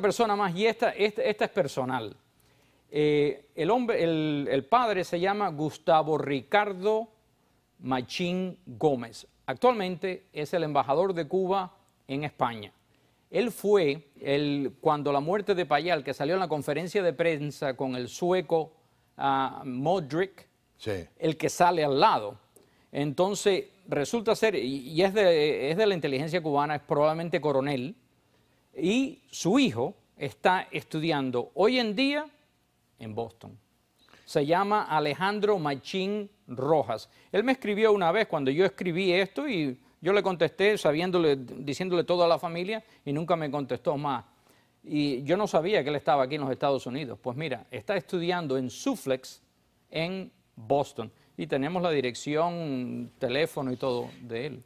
persona más, y esta, este, esta, es personal. Eh, el, hombre, el, padre se llama Gustavo Ricardo Machín Gómez. Actualmente es el embajador de Cuba en España. Él fue, el, cuando la muerte de Payal, que salió en la conferencia de prensa con el sueco ah, Modric, el que sale al lado. Entonces, resulta ser, y, es, de, es de la inteligencia cubana, es probablemente coronel, y su hijo está estudiando hoy en día en Boston. Se llama Alejandro Machín Rojas. Él me escribió una vez cuando yo escribí esto y yo le contesté sabiéndole, diciéndole todo a la familia y nunca me contestó más. Y yo no sabía que él estaba aquí en los Estados Unidos. Pues mira, está estudiando en Suflex en Boston y tenemos la dirección, teléfono y todo de él.